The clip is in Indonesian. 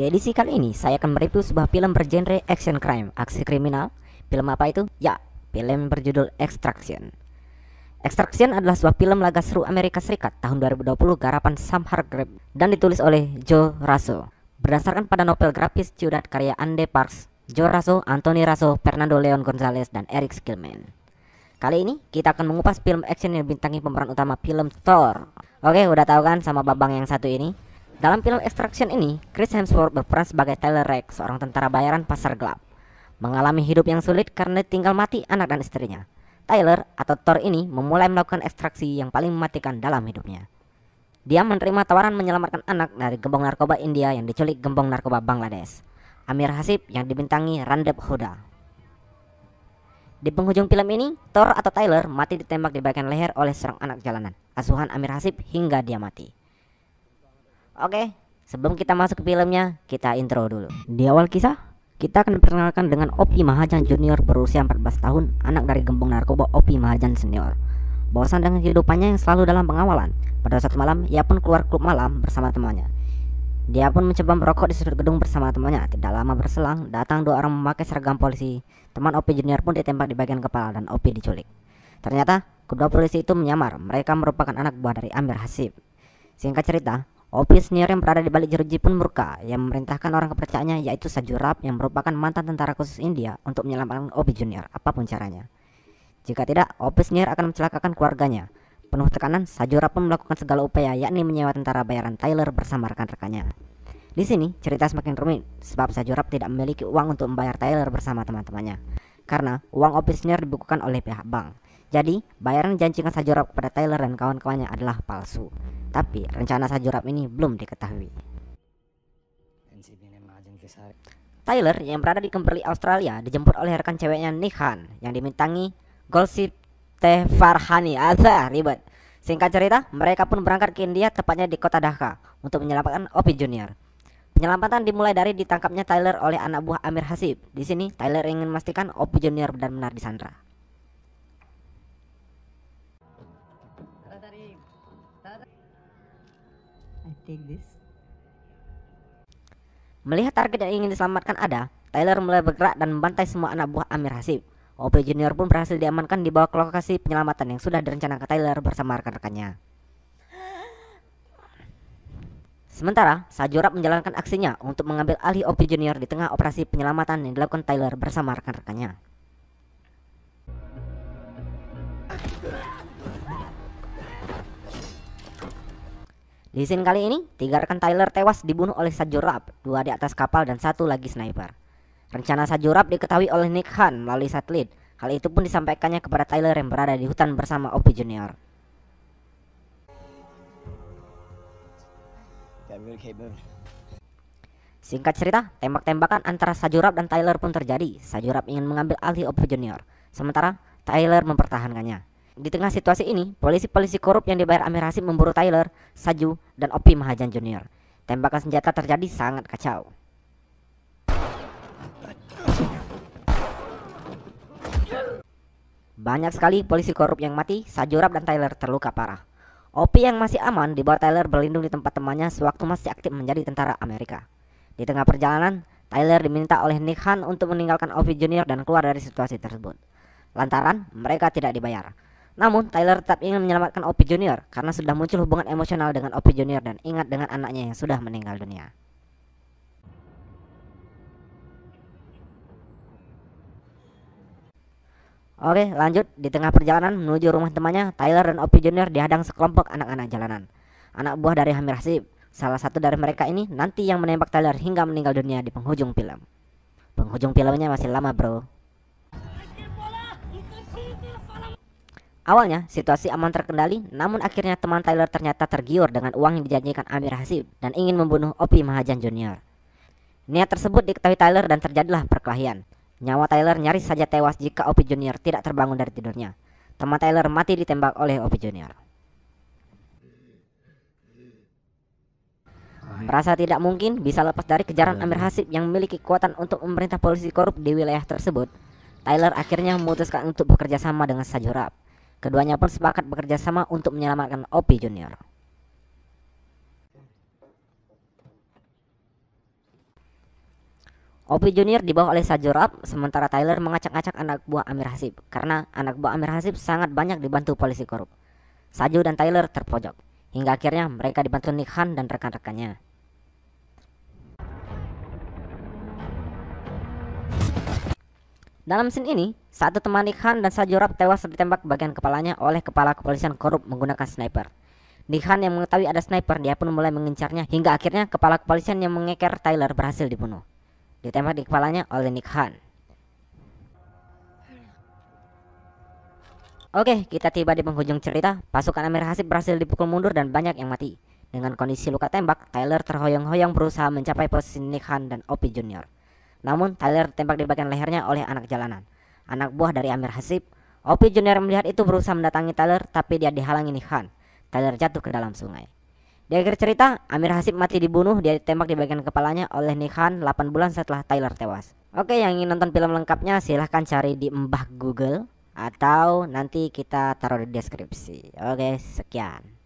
Di edisi kali ini, saya akan mereview sebuah film bergenre action crime, aksi kriminal. Film apa itu? Ya, film berjudul Extraction. Extraction adalah sebuah film laga seru Amerika Serikat tahun 2020 garapan Sam Hargrave dan ditulis oleh Joe Russo. Berdasarkan pada novel grafis Ciudad karya Andy Parks, Joe Russo, Anthony Russo, Fernando Leon Gonzalez, dan Eric Skillman. Kali ini kita akan mengupas film action yang bintangi pemeran utama film Thor. Oke, udah tahu kan sama babang yang satu ini? Dalam film Extraction ini, Chris Hemsworth berperan sebagai Tyler Rex, seorang tentara bayaran pasar gelap. Mengalami hidup yang sulit karena tinggal mati anak dan istrinya. Tyler atau Thor ini memulai melakukan ekstraksi yang paling mematikan dalam hidupnya. Dia menerima tawaran menyelamatkan anak dari gembong narkoba India yang diculik gembong narkoba Bangladesh. Amir Hasib yang dibintangi Randep Huda. Di penghujung film ini, Thor atau Tyler mati ditembak di bagian leher oleh seorang anak jalanan, asuhan Amir Hasib hingga dia mati. Oke, sebelum kita masuk ke filmnya, kita intro dulu. Di awal kisah, kita akan diperkenalkan dengan Opi Mahajan Junior berusia 14 tahun, anak dari gembong narkoba Opi Mahajan Senior. Bosan dengan kehidupannya yang selalu dalam pengawalan, pada saat malam ia pun keluar klub malam bersama temannya. Dia pun mencoba merokok di sudut gedung bersama temannya. Tidak lama berselang, datang dua orang memakai seragam polisi. Teman Opi Junior pun ditembak di bagian kepala dan Opi diculik. Ternyata, kedua polisi itu menyamar. Mereka merupakan anak buah dari Amir Hasib. Singkat cerita, Opis Senior yang berada di balik jeruji pun murka yang memerintahkan orang kepercayaannya yaitu Sajurab yang merupakan mantan tentara khusus India untuk menyelamatkan Opi Junior apapun caranya. Jika tidak, Opis Senior akan mencelakakan keluarganya. Penuh tekanan, Sajurab pun melakukan segala upaya yakni menyewa tentara bayaran Tyler bersama rekan-rekannya. Di sini, cerita semakin rumit sebab Sajurab tidak memiliki uang untuk membayar Tyler bersama teman-temannya. Karena uang Opis Senior dibukukan oleh pihak bank. Jadi, bayaran janjikan Sajurab kepada Tyler dan kawan-kawannya adalah palsu. Tapi rencana Sajurab ini belum diketahui. Tyler yang berada di Kimberley, Australia dijemput oleh rekan ceweknya Nihan yang dimintangi Golsip Teh Farhani Azhar ribet Singkat cerita, mereka pun berangkat ke India tepatnya di kota Dhaka untuk menyelamatkan Opi Junior. Penyelamatan dimulai dari ditangkapnya Tyler oleh anak buah Amir Hasib. Di sini, Tyler ingin memastikan Opi Junior benar-benar disandra. take this. Melihat target yang ingin diselamatkan ada, Tyler mulai bergerak dan membantai semua anak buah Amir Hasib. OP Junior pun berhasil diamankan di bawah ke lokasi penyelamatan yang sudah direncanakan Tyler bersama rekan-rekannya. Sementara, Sajurab menjalankan aksinya untuk mengambil alih OP Junior di tengah operasi penyelamatan yang dilakukan Tyler bersama rekan-rekannya. Di scene kali ini, tiga rekan Tyler tewas dibunuh oleh Sajurab, dua di atas kapal dan satu lagi sniper. Rencana Sajurab diketahui oleh Nick Khan melalui satelit. Hal itu pun disampaikannya kepada Tyler yang berada di hutan bersama Opie Junior. Singkat cerita, tembak-tembakan antara Sajurab dan Tyler pun terjadi. Sajurab ingin mengambil alih Opie Junior, sementara Tyler mempertahankannya. Di tengah situasi ini, polisi-polisi korup yang dibayar Amir Hasim memburu Tyler, Saju, dan Opi Mahajan Junior. Tembakan senjata terjadi sangat kacau. Banyak sekali polisi korup yang mati, Sajurab dan Tyler terluka parah. Opi yang masih aman dibawa Tyler berlindung di tempat temannya sewaktu masih aktif menjadi tentara Amerika. Di tengah perjalanan, Tyler diminta oleh Nick Hunt untuk meninggalkan Opi Junior dan keluar dari situasi tersebut. Lantaran mereka tidak dibayar. Namun, Tyler tetap ingin menyelamatkan Opie Junior karena sudah muncul hubungan emosional dengan Opie Junior dan ingat dengan anaknya yang sudah meninggal dunia. Oke, lanjut. Di tengah perjalanan menuju rumah temannya, Tyler dan Opie Junior dihadang sekelompok anak-anak jalanan. Anak buah dari Hamir Hasib, salah satu dari mereka ini nanti yang menembak Tyler hingga meninggal dunia di penghujung film. Penghujung filmnya masih lama, bro. Awalnya, situasi aman terkendali, namun akhirnya teman Tyler ternyata tergiur dengan uang yang dijanjikan Amir Hasib dan ingin membunuh Opi Mahajan Junior. Niat tersebut diketahui Tyler dan terjadilah perkelahian. Nyawa Tyler nyaris saja tewas jika Opi Junior tidak terbangun dari tidurnya. Teman Tyler mati ditembak oleh Opi Junior. Merasa tidak mungkin bisa lepas dari kejaran Amir Hasib yang memiliki kekuatan untuk memerintah polisi korup di wilayah tersebut, Tyler akhirnya memutuskan untuk bekerja sama dengan Sajorab Keduanya pun sepakat bekerja sama untuk menyelamatkan Opie Junior. Opie Junior dibawa oleh Sajorab, sementara Tyler mengacak-acak anak buah Amir Hasib, karena anak buah Amir Hasib sangat banyak dibantu polisi korup. Saju dan Tyler terpojok, hingga akhirnya mereka dibantu Nick Han dan rekan-rekannya. Dalam scene ini, satu teman Nikhan dan Sajorab tewas ditembak bagian kepalanya oleh kepala kepolisian korup menggunakan sniper. Nikhan yang mengetahui ada sniper, dia pun mulai mengincarnya hingga akhirnya kepala kepolisian yang mengeker Tyler berhasil dibunuh. Ditembak di kepalanya oleh Nikhan. Oke, kita tiba di penghujung cerita. Pasukan Amir Hasib berhasil dipukul mundur dan banyak yang mati. Dengan kondisi luka tembak, Tyler terhoyong-hoyong berusaha mencapai posisi Nikhan dan Opie Junior. Namun Tyler tembak di bagian lehernya oleh anak jalanan. Anak buah dari Amir Hasib, Opi Junior melihat itu berusaha mendatangi Tyler tapi dia dihalangi Nihan. Tyler jatuh ke dalam sungai. Di akhir cerita, Amir Hasib mati dibunuh, dia ditembak di bagian kepalanya oleh Nihan 8 bulan setelah Tyler tewas. Oke, yang ingin nonton film lengkapnya silahkan cari di Mbah Google atau nanti kita taruh di deskripsi. Oke, sekian.